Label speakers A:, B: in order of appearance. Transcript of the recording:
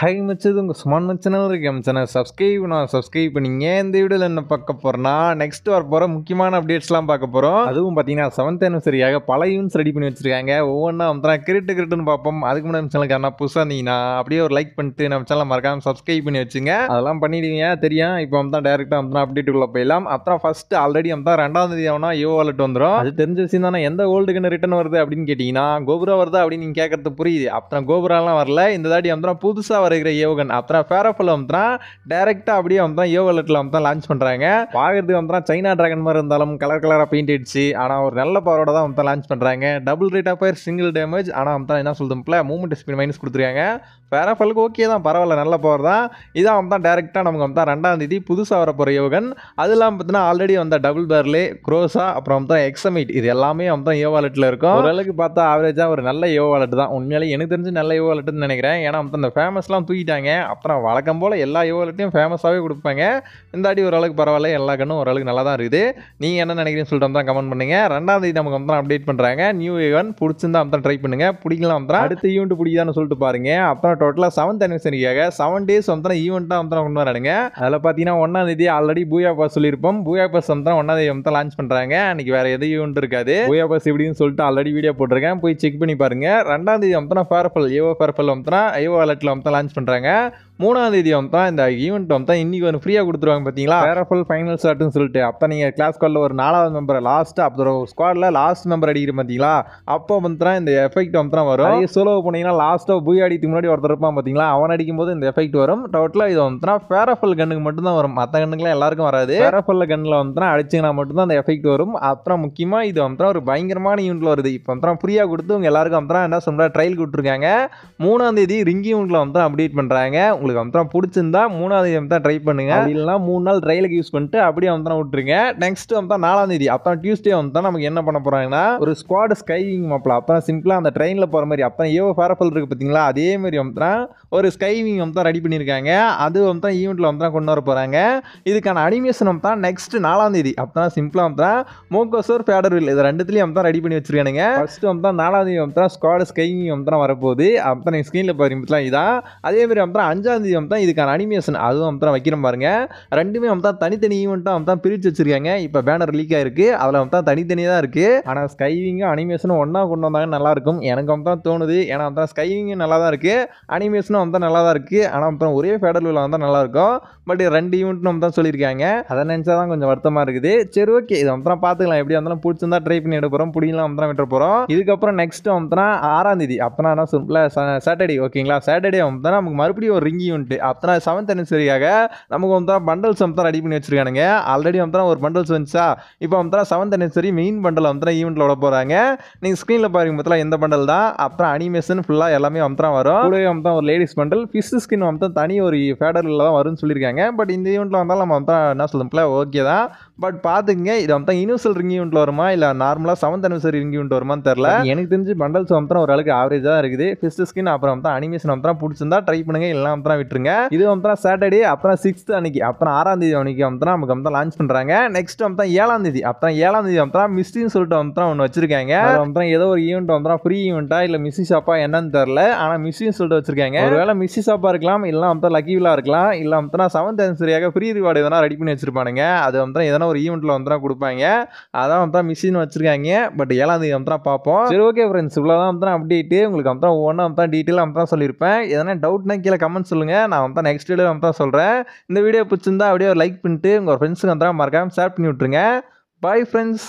A: high மச்சது உங்கள் சுமான் மச்சனும் இருக்கு நம்ம சப்ஸ்கிரைப் நான் சப்ஸ்கிரைப் பண்ணிங்க இந்த வீடியோவில் என்ன பார்க்க போகிறேன்னா நெக்ஸ்ட் வர போகிற முக்கியமான அப்டேட்ஸ்லாம் பார்க்க போகிறோம் அதுவும் பார்த்தீங்கன்னா செவன்த் அனிவர்சரியாக பல யூன்ஸ் ரெடி பண்ணி வச்சிருக்காங்க ஒவ்வொன்றா வந்து கிரிட்டு கிரிட்டுன்னு பார்ப்போம் அதுக்கு முன்னாடி நம்ம சேனலுக்கு புதுசாக இருந்தீங்கன்னா அப்படியே ஒரு லைக் பண்ணிட்டு நம்ம சேனல் மறக்காமல் சப்ஸ்கிரைப் பண்ணி வச்சுங்க அதெல்லாம் பண்ணிடுவீங்க தெரியும் இப்போ வந்து தான் டேரெக்டாக அப்டேட்டுக்குள்ளே போயிடலாம் அப்புறம் ஃபஸ்ட்டு ஆல்ரெடி நம்ம ரெண்டாவது ரெண்டாம் தேதி ஆனால் யோ வாலெட் வந்துடும் அது தெரிஞ்ச விஷயம் தானே எந்த ஓல்டுக்குன்னு ரிட்டன் வருது அப்படின்னு கேட்டிங்கன்னா கோபுரா வருதா அப்படின்னு நீங்கள் கேட்கறது புரியுது அப்புறம் கோபுராலாம் வரல இந்த தாடி வந்து புதுசாக இருக்கிற யோகன் அப்புறம் ஃபேரோஃபுல் அம்தான் டேரெக்டாக அப்படியே அம்தான் யோ வாலெட்டில் அம்தான் லான்ச் பண்ணுறாங்க பார்க்குறதுக்கு அம்தான் சைனா ட்ராகன் மாதிரி இருந்தாலும் கலர் கலராக பெயிண்ட் அடிச்சு ஆனால் ஒரு நல்ல பவரோட தான் தான் லான்ச் பண்ணுறாங்க double rate of fire single damage ஆனால் அம்தான் என்ன சொல்லுதுல மூமெண்ட் ஸ்பீட் மைனஸ் கொடுத்துருக்காங்க ஃபேரஃபலுக்கு ஓகே தான் பரவாயில்ல நல்ல பவர் தான் இதான் தான் டேரெக்டாக நமக்கு அம்தான் ரெண்டாம் தேதி புதுசாக வர போகிற யோகன் அது இல்லாமல் பார்த்தீங்கன்னா ஆல்ரெடி வந்த டபுள் பேர்லே க்ரோஸா அப்புறம் தான் எக்ஸமிட் இது எல்லாமே அம்தான் யோ வாலெட்டில் இருக்கும் ஓரளவுக்கு பார்த்தா ஆவரேஜாக ஒரு நல்ல யோ வாலெட் தான் உண்மையிலேயே எனக்கு தெரிஞ்சு நல்ல யோ வாலெட்னு நினைக்கிறேன் ஏன்னா அந்த ஃபேமஸ்லாம் யூஎஸ்லாம் தூக்கிட்டாங்க அப்புறம் வழக்கம் போல் எல்லா யூஎல்ட்டையும் ஃபேமஸாகவே கொடுப்பாங்க இந்த அடி ஓரளவுக்கு பரவாயில்ல எல்லா கண்ணும் ஓரளவுக்கு நல்லா தான் இருக்குது நீங்கள் என்ன நினைக்கிறீங்க சொல்லிட்டு தான் கமெண்ட் பண்ணுங்கள் ரெண்டாம் தேதி நமக்கு வந்து அப்டேட் பண்ணுறாங்க நியூ ஈவன் பிடிச்சிருந்தா தான் ட்ரை பண்ணுங்கள் பிடிக்கலாம் அப்புறம் அடுத்த ஈவெண்ட் பிடிக்குதான்னு சொல்லிட்டு பாருங்க அப்புறம் டோட்டலாக செவன்த் அனிவர்சரிக்காக செவன் டேஸ் வந்து ஈவெண்ட்டாக வந்து கொண்டு வரானுங்க அதில் பார்த்தீங்கன்னா ஒன்றாம் தேதி ஆல்ரெடி பூயா பாஸ் சொல்லியிருப்போம் பூயா பாஸ் வந்து ஒன்றாம் தேதி வந்து லான்ச் பண்ணுறாங்க அன்றைக்கி வேறு எதுவும் ஈவெண்ட் இருக்காது பூயா பாஸ் இப்படின்னு சொல்லிட்டு ஆல்ரெடி வீடியோ போட்டிருக்கேன் போய் செக் பண்ணி பாருங்கள் ரெண்டாம் தேதி வந்து ஃபேர்ஃபல் ஏவோ ஃபேர்ஃபல் வந்து ஐஓ வாலெட்டில் வந்து லான்ச் அனௌன்ஸ் பண்ணுறாங்க மூணாம் தேதி வந்து தான் இந்த ஈவெண்ட் வந்து தான் இன்றைக்கி ஒன்று ஃப்ரீயாக கொடுத்துருவாங்க பார்த்தீங்களா வேற ஃபுல் ஃபைனல் ஷாட்டுன்னு சொல்லிட்டு அப்போ நீங்கள் கிளாஸ் ஸ்குவாடில் ஒரு நாலாவது மெம்பர் லாஸ்ட்டு அப்புறம் ஸ்குவாடில் லாஸ்ட் மெம்பர் அடிக்கிற பார்த்தீங்களா அப்போ வந்து தான் இந்த எஃபெக்ட் வந்து தான் வரும் சோலோ போனீங்கன்னா லாஸ்ட்டாக பூய் அடிக்கு முன்னாடி ஒருத்தர் இருப்பான் பார்த்தீங்களா அவன் அடிக்கும்போது இந்த எஃபெக்ட் வரும் டோட்டலாக இது வந்துனா ஃபேரஃபல் கண்ணுக்கு மட்டும்தான் வரும் மற்ற கண்ணுக்குலாம் எல்லாருக்கும் வராது ஃபேரஃபல்ல கண்ணில் வந்துனா அடிச்சிங்கன்னா மட்டும்தான் அந்த எஃபெக்ட் வரும் அப்புறம் முக்கியமாக இது வந்துனா ஒரு பயங்கரமான யூனிட்டில் வருது இப்போ வந்துனா ஃப்ரீயாக கொடுத்து உங்கள் எல்லாருக்கும் வந்துனா என்ன சொல்கிறேன் ட்ரையல் கொடுத்துருக்காங்க மூணாம் தேதி ரிங்கி யூனிட்டில் தான் அப்டேட் பண்ணுறாங்க உங்களுக்கு அம்சனா பிடிச்சிருந்தா மூணாவது தான் ட்ரை பண்ணுங்க இல்லைன்னா மூணு நாள் ரயிலுக்கு யூஸ் பண்ணிட்டு அப்படியே அம்சனா விட்டுருங்க நெக்ஸ்ட் அம்சா நாலாம் தேதி அப்பதான் டியூஸ்டே வந்து நமக்கு என்ன பண்ண போறாங்கன்னா ஒரு ஸ்குவாடு ஸ்கைவிங் மாப்பிள அப்பதான் சிம்பிளாக அந்த ட்ரெயினில் போகிற மாதிரி அப்புறம் ஏவோ ஃபேரஃபல் இருக்குது பார்த்தீங்களா அதே மாதிரி வந்து ஒரு ஸ்கைவிங் வந்து ரெடி பண்ணியிருக்காங்க அது வந்து ஈவெண்ட்டில் வந்து கொண்டு வர போறாங்க இதுக்கான அனிமேஷன் வந்து நெக்ஸ்ட் நாலாம் தேதி அப்பதான் சிம்பிளாக வந்து மோகோசோர் பேடர்வில் இது ரெண்டுத்துலையும் வந்து ரெடி பண்ணி வச்சிருக்கானுங்க ஃபர்ஸ்ட் வந்து நாலாம் தேதி வந்து ஸ்குவாடு ஸ்கைவிங் வந்து வரப்போகுது அப்போ நீங்கள் ஸ்க்ரீனில் பாருங்க இதான் அதே மாதிரி வந்து அஞ்சாவது பதினஞ்சாந்தேதி தான் இதுக்கான அனிமேஷன் அதுவும் அம்தான் வைக்கிறோம் பாருங்க ரெண்டுமே தான் தனித்தனி ஈவெண்ட்டும் அம்தான் பிரித்து வச்சிருக்காங்க இப்போ பேனர் லீக் ஆயிருக்கு அதில் தான் தனித்தனியாக தான் இருக்குது ஆனால் ஸ்கைவிங்கும் அனிமேஷனும் ஒன்றா கொண்டு வந்தாங்க நல்லாயிருக்கும் எனக்கு தான் தோணுது ஏன்னா அந்த ஸ்கைவிங்கும் நல்லா தான் இருக்குது அனிமேஷனும் தான் நல்லா தான் இருக்குது ஆனால் அப்புறம் ஒரே ஃபேடல் விழா தான் நல்லாயிருக்கும் பட் ரெண்டு ஈவெண்ட்னு தான் சொல்லியிருக்காங்க அதை நினச்சா தான் கொஞ்சம் வருத்தமாக இருக்குது சரி ஓகே இது அப்புறம் பார்த்துக்கலாம் எப்படி வந்தாலும் பிடிச்சிருந்தா ட்ரை பண்ணி எடுப்போம் போகிறோம் பிடிக்கலாம் தான் விட்டு போகிறோம் இதுக்கப்புறம் நெக்ஸ்ட் வந்துனா ஆறாம் தேதி அப்போனா சிம்பிளாக சாட்டர்டே ஓகேங்களா சாட்டர்டே வந்து நமக்கு மறுபடியும் ஒரு ரிங்கி வந்துட்டு அத்தனை செவன்த் அனிவர்சரிக்காக நமக்கு வந்து பண்டல்ஸ் வந்து ரெடி பண்ணி வச்சிருக்கானுங்க ஆல்ரெடி வந்து ஒரு பண்டல்ஸ் வந்துச்சா இப்போ வந்து செவன்த் அனிவர்சரி மெயின் பண்டல் வந்து ஈவெண்ட்டில் விட போகிறாங்க நீங்கள் ஸ்க்ரீனில் பாருங்க பார்த்தா எந்த பண்டல் தான் அப்புறம் அனிமேஷன் ஃபுல்லாக எல்லாமே வந்து வரும் கூடவே வந்து ஒரு லேடிஸ் பண்டல் ஃபிஷ் ஸ்கின் வந்து தனி ஒரு ஃபேடரில் தான் வரும்னு சொல்லியிருக்காங்க பட் இந்த ஈவெண்ட்டில் வந்தாலும் நம்ம வந்து என்ன சொல்லும்ல ஓகே தான் பட் பார்த்துங்க இது வந்து யூனிவர்சல் ரிங் ஈவெண்ட்டில் வருமா இல்லை நார்மலாக செவன்த் அனிவர்சரி ரிங் ஈவெண்ட் வருமான்னு தெரில எனக்கு தெரிஞ்சு பண்டல்ஸ் வந்து ஒரு அளவுக்கு ஆவரேஜாக இருக்குது ஃபிஷ் ஸ்கின் அப்புறம் வந்து அனிமேஷன் வந்து பிடிச்சிருந்தா ட்ரை பண்ணுங்கள் எல்லாம் அப்புறம் விட்டுருங்க இது வந்து சாட்டர்டே அப்புறம் சிக்ஸ்த் அன்னைக்கு அப்புறம் ஆறாம் தேதி அன்னைக்கு வந்து நமக்கு வந்து லான்ச் பண்ணுறாங்க நெக்ஸ்ட் வந்து ஏழாம் தேதி அப்புறம் ஏழாம் தேதி வந்து மிஸ்டின்னு சொல்லிட்டு வந்து ஒன்று வச்சிருக்காங்க வந்து ஏதோ ஒரு ஈவெண்ட் வந்து ஃப்ரீ ஈவெண்ட்டா இல்லை மிஸ்ஸி ஷாப்பா என்னன்னு தெரில ஆனால் மிஸ்ஸின்னு சொல்லிட்டு வச்சிருக்காங்க ஒருவேளை மிஸ்ஸி ஷாப்பா இருக்கலாம் இல்லை வந்து லக்கி விழா இருக்கலாம் இல்லை வந்து செவன்த் ஆன்சரியாக ஃப்ரீ ரிவார்டு எதனா ரெடி பண்ணி வச்சிருப்பானுங்க அது வந்து எதனா ஒரு ஈவெண்ட்ல வந்து கொடுப்பாங்க அதான் வந்து மிஷின் வச்சிருக்காங்க பட் ஏழாம் தேதி வந்து பார்ப்போம் சரி ஓகே ஃப்ரெண்ட்ஸ் இவ்வளோதான் வந்து அப்டேட்டு உங்களுக்கு வந்து ஒன்றா வந்து டீட்டெயிலாக வந்து சொல்லியிருப்பேன் எதனா டவுட்னா கீழே கமெண்ட்ஸ் சொல்லுங்கள் நான் வந்து தான் நெக்ஸ்ட் வீடியோ வந்து தான் சொல்கிறேன் இந்த வீடியோ பிடிச்சிருந்தா அப்படியே ஒரு லைக் பண்ணிட்டு உங்கள் ஃப்ரெண்ட்ஸுக்கு வந்து மறக்காமல் ஷேர் பண்ணி விட்ருங்க பாய் ஃப்ரெண்ட்ஸ்